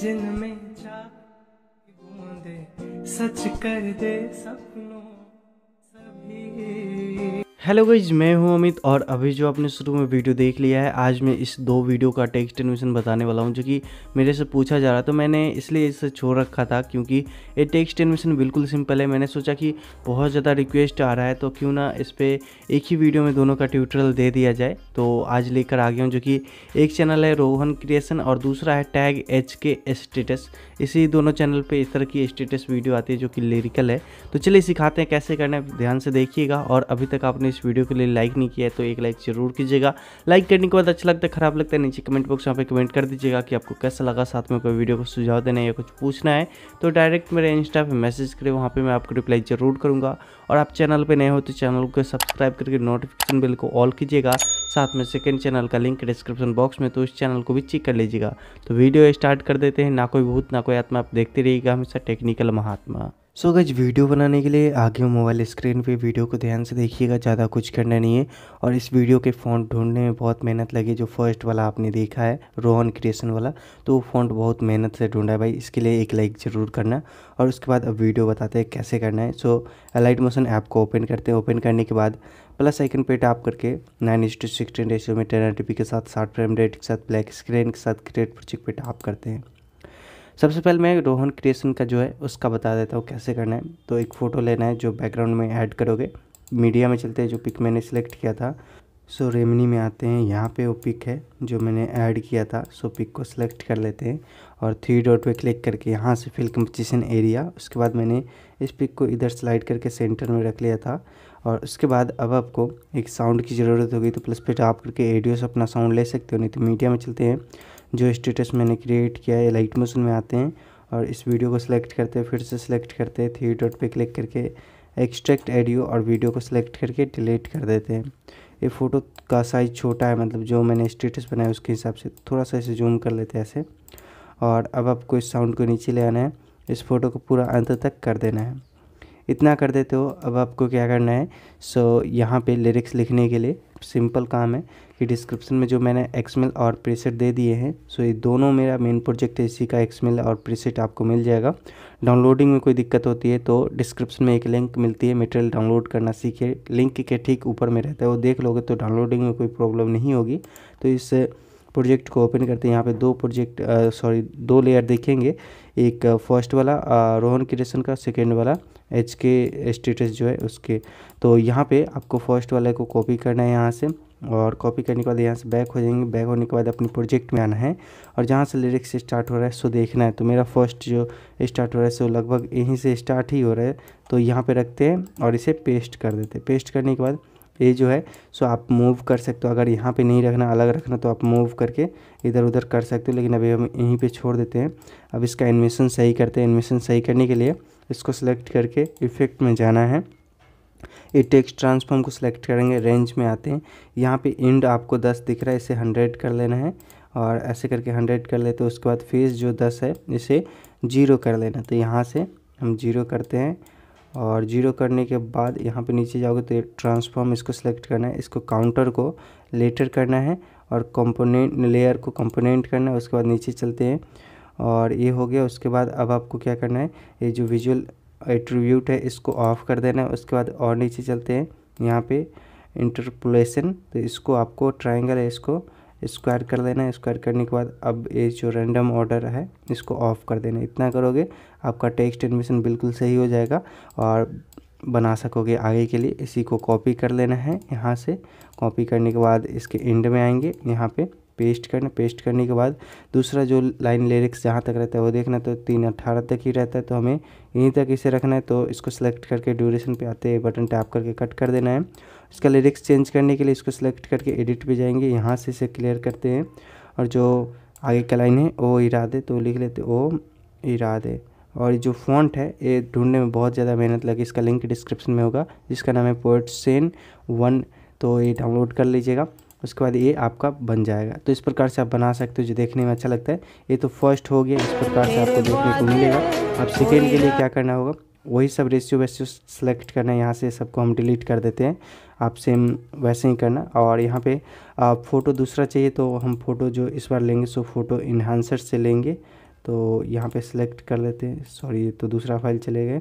जिनमें चा बूंदे सच कर दे सपने हेलो गाइज मैं हूं अमित और अभी जो आपने शुरू में वीडियो देख लिया है आज मैं इस दो वीडियो का टेक्स्ट एनिमेशन बताने वाला हूं जो कि मेरे से पूछा जा रहा तो मैंने इसलिए इसे छोड़ रखा था क्योंकि ये टेक्स्ट एनिमेशन बिल्कुल सिंपल है मैंने सोचा कि बहुत ज़्यादा रिक्वेस्ट आ रहा है तो क्यों ना इस पर एक ही वीडियो में दोनों का ट्यूटोरियल दे दिया जाए तो आज लेकर आ गया हूँ जो कि एक चैनल है रोहन क्रिएशन और दूसरा है टैग एच के स्टेटस इसी दोनों चैनल पर इस तरह की स्टेटस वीडियो आती है जो कि लिरिकल है तो चलिए सिखाते हैं कैसे करना है ध्यान से देखिएगा और अभी तक आपने इस वीडियो के लिए लाइक नहीं किया है तो एक लाइक जरूर कीजिएगा लाइक करने के बाद अच्छा लगता है खराब लगता है नीचे कमेंट बॉक्स में कमेंट कर दीजिएगा कि आपको कैसा लगा साथ में कोई वीडियो को सुझाव देना है या कुछ पूछना है तो डायरेक्ट मेरे इंस्टा पर मैसेज करें वहाँ पर मैं आपको रिप्लाई जरूर करूँगा और आप चैनल पर नए हो तो चैनल को सब्सक्राइब करके नोटिफिकेशन बिल को ऑल कीजिएगा साथ में सेकेंड चैनल का लिंक डिस्क्रिप्शन बॉक्स में तो उस चैनल को भी चेक कर लीजिएगा तो वीडियो स्टार्ट कर देते हैं ना कोई भूत ना कोई आत्मा आप देखते रहिएगा हमेशा टेक्निकल महात्मा सो so गज वीडियो बनाने के लिए आगे मोबाइल स्क्रीन पे वीडियो को ध्यान से देखिएगा ज़्यादा कुछ करना नहीं है और इस वीडियो के फ़ॉन्ट ढूंढने में बहुत मेहनत लगी जो फर्स्ट वाला आपने देखा है रोहन क्रिएशन वाला तो वो फ़ॉन्ट बहुत मेहनत से ढूंढा है भाई इसके लिए एक लाइक ज़रूर करना और उसके बाद अब वीडियो बताते हैं कैसे करना है सो अलाइट मोशन ऐप को ओपन करते हैं ओपन करने के बाद प्लस आइकन पे टैप करके nine is to sixteen ratio में टेन के साथ साठ फ्रेम रेट के साथ ब्लैक स्क्रीन के साथ क्रिएट प्रोजेक्ट पर टैप करते हैं सबसे पहले मैं रोहन क्रिएशन का जो है उसका बता देता हूँ कैसे करना है तो एक फ़ोटो लेना है जो बैकग्राउंड में ऐड करोगे मीडिया में चलते हैं जो पिक मैंने सेलेक्ट किया था सो रेमनी में आते हैं यहाँ पे वो पिक है जो मैंने ऐड किया था सो पिक को सिलेक्ट कर लेते हैं और थ्री डॉट पे क्लिक करके यहाँ से फिल कंपटीशन एरिया उसके बाद मैंने इस पिक को इधर स्लाइड करके सेंटर में रख लिया था और उसके बाद अब आपको एक साउंड की ज़रूरत होगी तो प्लस पे टाप करके एडियो से अपना साउंड ले सकते हो नहीं तो मीडिया में चलते हैं जो स्टेटस मैंने क्रिएट किया है लाइट मोशन में आते हैं और इस वीडियो को सिलेक्ट करते हैं फिर से सिलेक्ट करते हैं थ्री डॉट पे क्लिक करके एक्सट्रैक्ट एडियो और वीडियो को सिलेक्ट करके डिलीट कर देते हैं ये फ़ोटो का साइज़ छोटा है मतलब जो मैंने स्टेटस बनाया उसके हिसाब से थोड़ा सा इसे जूम कर लेते हैं ऐसे और अब आपको इस साउंड को नीचे ले आना है इस फोटो को पूरा अंत तक कर देना है इतना कर देते हो अब आपको क्या करना है सो so, यहाँ पे लिरिक्स लिखने के लिए सिंपल काम है कि डिस्क्रिप्शन में जो मैंने एक्समेल और प्रीसेट दे दिए हैं सो ये दोनों मेरा मेन प्रोजेक्ट है इसी का एक्समेल और प्रीसेट आपको मिल जाएगा डाउनलोडिंग में कोई दिक्कत होती है तो डिस्क्रिप्शन में एक लिंक मिलती है मटेरियल डाउनलोड करना सीखे लिंक के ठीक ऊपर में रहता है वो देख लोगे तो डाउनलोडिंग में कोई प्रॉब्लम नहीं होगी तो इस प्रोजेक्ट को ओपन करते हैं यहाँ पे दो प्रोजेक्ट सॉरी दो लेयर देखेंगे एक फर्स्ट वाला रोहन क्रिएशन का सेकेंड वाला एच के स्टेटस जो है उसके तो यहाँ पे आपको फर्स्ट वाले को कॉपी करना है यहाँ से और कॉपी करने के बाद यहाँ से बैक हो जाएंगे बैक होने के बाद अपने प्रोजेक्ट में आना है और जहाँ से लिरिक्स स्टार्ट हो रहा है सो देखना है तो मेरा फर्स्ट जो स्टार्ट हो रहा है सो लगभग यहीं से स्टार्ट ही हो रहा है तो यहाँ पर रखते हैं और इसे पेस्ट कर देते हैं पेस्ट करने के बाद ये जो है सो आप मूव कर सकते हो अगर यहाँ पे नहीं रखना अलग रखना तो आप मूव करके इधर उधर कर सकते हो लेकिन अभी हम यहीं पे छोड़ देते हैं अब इसका एनिमेशन सही करते हैं एनिमेशन सही करने के लिए इसको सेलेक्ट करके इफेक्ट में जाना है ये टेक्स्ट ट्रांसफॉर्म को सिलेक्ट करेंगे रेंज में आते हैं यहाँ पे इंड आपको 10 दिख रहा है इसे 100 कर लेना है और ऐसे करके 100 कर लेते हैं उसके बाद फेस जो 10 है इसे जीरो कर लेना तो यहाँ से हम जीरो करते हैं और जीरो करने के बाद यहाँ पे नीचे जाओगे तो ये ट्रांसफॉर्म इसको सिलेक्ट करना है इसको काउंटर को लेटर करना है और कंपोनेंट लेयर को कंपोनेंट करना है उसके बाद नीचे चलते हैं और ये हो गया उसके बाद अब आपको क्या करना है ये जो विजुअल एट्रीब्यूट है इसको ऑफ़ कर देना है उसके बाद और नीचे चलते हैं यहाँ पे इंटरपोलेशन तो इसको आपको ट्राइंगल है इसको स्क्वायर कर देना है स्क्वायर करने के बाद अब ये जो रैंडम ऑर्डर है इसको ऑफ़ कर देना है इतना करोगे आपका टेक्स्ट एडमिशन बिल्कुल सही हो जाएगा और बना सकोगे आगे के लिए इसी को कॉपी कर लेना है यहाँ से कॉपी करने के बाद इसके एंड में आएंगे यहाँ पे पेस्ट करना पेस्ट करने के बाद दूसरा जो लाइन लिरिक्स जहाँ तक रहता है वो देखना तो तीन अट्ठारह तक ही रहता है तो हमें यहीं तक इसे रखना है तो इसको सेलेक्ट करके ड्यूरेशन पे आते हैं बटन टैप करके कट कर देना है इसका लिरिक्स चेंज करने के लिए इसको सेलेक्ट करके एडिट पर जाएंगे यहाँ से इसे क्लियर करते हैं और जो आगे का लाइन है ओ इरादे तो लिख लेते ओ इरादे और जो फॉन्ट है ये ढूंढने में बहुत ज़्यादा मेहनत लगी इसका लिंक डिस्क्रिप्शन में होगा जिसका नाम है पोर्ट सेन वन तो ये डाउनलोड कर लीजिएगा उसके बाद ये आपका बन जाएगा तो इस प्रकार से आप बना सकते हो जो देखने में अच्छा लगता है ये तो फर्स्ट हो गया इस प्रकार से आपको देखने को मिलेगा अब सेकेंड के लिए क्या करना होगा वही सब रेशियो वेशियो सेलेक्ट करना है यहाँ से सबको हम डिलीट कर देते हैं आप सेम वैसे ही करना और यहाँ पे फ़ोटो दूसरा चाहिए तो हम फ़ोटो जो इस बार लेंगे सो फ़ोटो इन्हांसर से लेंगे तो यहाँ पे सिलेक्ट कर लेते हैं सॉरी तो दूसरा फाइल चले गए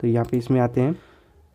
तो यहाँ पे इसमें आते हैं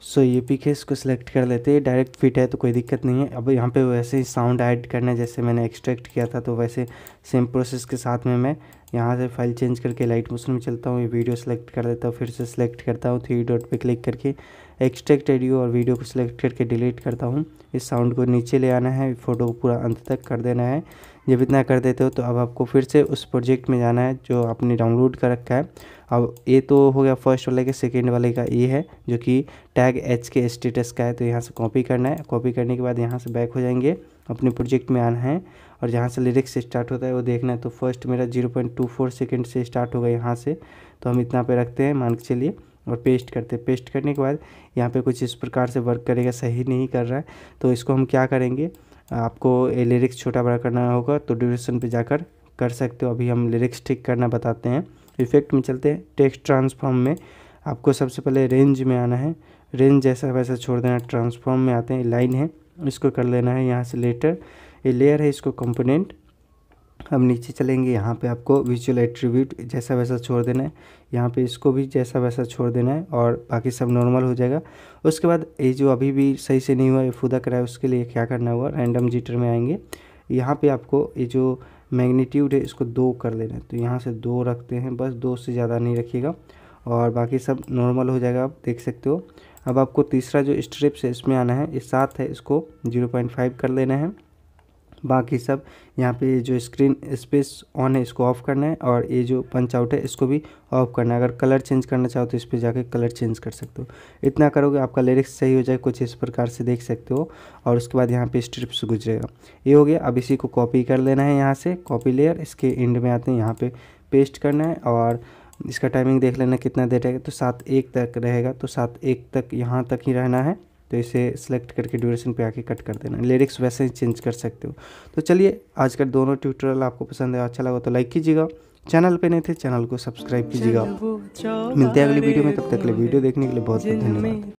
सो ये पीके इसको सिलेक्ट कर लेते हैं डायरेक्ट फिट है तो कोई दिक्कत नहीं है अब यहाँ पे वैसे ही साउंड ऐड करना है जैसे मैंने एक्सट्रैक्ट किया था तो वैसे सेम प्रोसेस के साथ में मैं यहाँ से फाइल चेंज करके लाइट मोशन में चलता हूँ ये वीडियो सेलेक्ट कर लेता हूँ फिर से सिलेक्ट करता हूँ थ्री डॉट पे क्लिक करके एक्सट्रैक्ट एडियो और वीडियो को सिलेक्ट करके डिलीट करता हूँ इस साउंड को नीचे ले आना है फ़ोटो को पूरा अंत तक कर देना है जब इतना कर देते हो तो अब आपको फिर से उस प्रोजेक्ट में जाना है जो आपने डाउनलोड कर रखा है अब ये तो हो गया फर्स्ट वाले के सेकेंड वाले का ये है जो कि टैग एच के स्टेटस का है तो यहाँ से कॉपी करना है कॉपी करने के बाद यहाँ से बैक हो जाएंगे अपने प्रोजेक्ट में आना है और जहाँ से लिरिक्स स्टार्ट होता है वो देखना है तो फर्स्ट मेरा zero point two four second से स्टार्ट होगा यहाँ से तो हम इतना पे रखते हैं मान के चलिए और पेस्ट करते हैं पेस्ट करने के बाद यहाँ पे कुछ इस प्रकार से वर्क करेगा सही नहीं कर रहा है तो इसको हम क्या करेंगे आपको लिरिक्स छोटा बड़ा करना होगा तो ड्यूरेशन पे जाकर कर सकते हो अभी हम लिरिक्स ठीक करना बताते हैं इफेक्ट में चलते हैं टेक्स्ट ट्रांसफॉर्म में आपको सबसे पहले रेंज में आना है रेंज जैसा वैसा छोड़ देना ट्रांसफॉर्म में आते हैं लाइन है इसको कर लेना है यहाँ से लेटर ये लेयर है इसको कंपोनेंट अब नीचे चलेंगे यहाँ पे आपको विजुअल एट्रीब्यूट जैसा वैसा छोड़ देना है यहाँ पे इसको भी जैसा वैसा छोड़ देना है और बाकी सब नॉर्मल हो जाएगा उसके बाद ये जो अभी भी सही से नहीं हुआ है फुदा करा है उसके लिए क्या करना होगा रैंडम जीटर में आएंगे यहाँ पे आपको ये जो मैग्नीट्यूड है इसको दो कर लेना है तो यहाँ से दो रखते हैं बस दो से ज़्यादा नहीं रखिएगा और बाकी सब नॉर्मल हो जाएगा आप देख सकते हो अब आपको तीसरा जो स्ट्रिप्स है इसमें आना है ये सात है इसको जीरो पॉइंट फाइव कर लेना है बाकी सब यहाँ पे जो स्क्रीन स्पेस ऑन है इसको ऑफ़ करना है और ये जो पंच आउट है इसको भी ऑफ़ करना है अगर कलर चेंज करना चाहो तो इस पर जाके कलर चेंज कर सकते हो इतना करोगे आपका लिरिक्स सही हो जाए कुछ इस प्रकार से देख सकते हो और उसके बाद यहाँ पे स्ट्रिप्स गुजरेगा ये हो गया अब इसी को कॉपी कर लेना है यहाँ से कॉपी लेयर इसके एंड में आते हैं यहाँ पर पे पेस्ट करना है और इसका टाइमिंग देख लेना कितना देर रहेगा तो सात एक तक रहेगा तो सात एक तक यहाँ तक ही रहना है तो इसे सेलेक्ट करके ड्यूरेशन पे आके कट कर देना लिरिक्स वैसे ही चेंज कर सकते हो तो चलिए आज का दोनों ट्यूटोरियल आपको पसंद है अच्छा लगा तो लाइक कीजिएगा चैनल पे नहीं थे चैनल को सब्सक्राइब कीजिएगा मिलते हैं अगली वीडियो में तब तक के लिए वीडियो देखने के लिए बहुत बहुत धन्यवाद